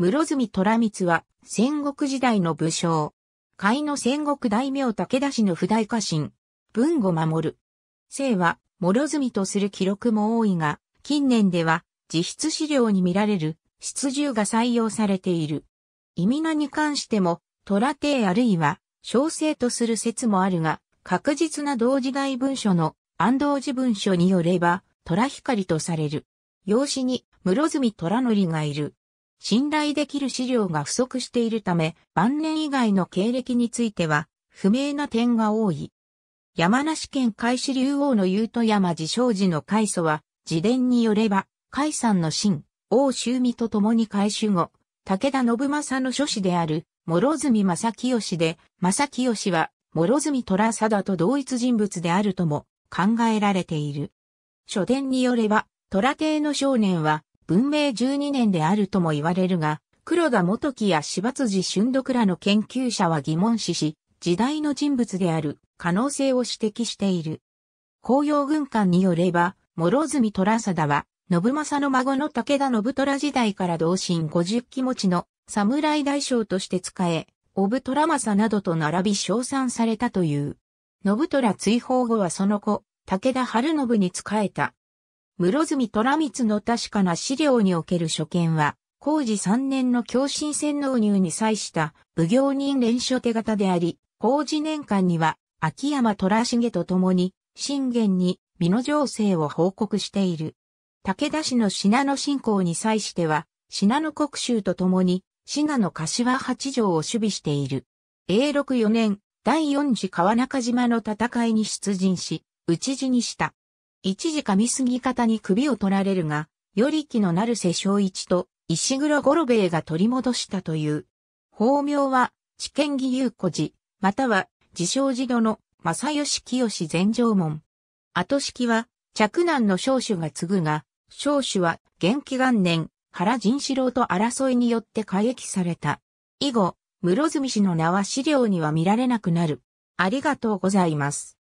室住虎光は戦国時代の武将。甲斐の戦国大名武田氏の不代家臣。文語守る。姓は室住とする記録も多いが、近年では自筆資料に見られる出獣が採用されている。意味名に関しても、虎帝あるいは小生とする説もあるが、確実な同時代文書の安同時文書によれば、虎光とされる。養子に室住虎則がいる。信頼できる資料が不足しているため、晩年以外の経歴については、不明な点が多い。山梨県海市竜王の優と山自称寺の海祖は、自伝によれば、海山の神、王修美と共に海守後、武田信正の諸子である、諸住正清で、正清は、諸住虎貞と同一人物であるとも考えられている。書伝によれば、虎帝の少年は、文明12年であるとも言われるが、黒田元樹や柴辻俊徳らの研究者は疑問視し、時代の人物である可能性を指摘している。紅葉軍艦によれば、諸住虎貞は、信政の孫の武田信虎時代から同心50気持ちの侍大将として使え、小布虎政などと並び称賛されたという。信虎追放後はその後、武田春信に仕えた室住虎光の確かな資料における所見は、工事3年の共振線納入に際した奉行人連署手形であり、工事年間には、秋山虎重と共に、信玄に美の情勢を報告している。武田氏の品野信仰に際しては、品野国衆と共に、品野柏八条を守備している。永禄4年、第4次川中島の戦いに出陣し、討ち死にした。一時噛みすぎ方に首を取られるが、より気のなる世正一と石黒五郎兵衛が取り戻したという。法名は、知見義勇子寺、または、自称寺殿、の正義清全城門。後式は、嫡男の少主が継ぐが、少主は元気元年、原仁四郎と争いによって過激された。以後、室住氏の名は資料には見られなくなる。ありがとうございます。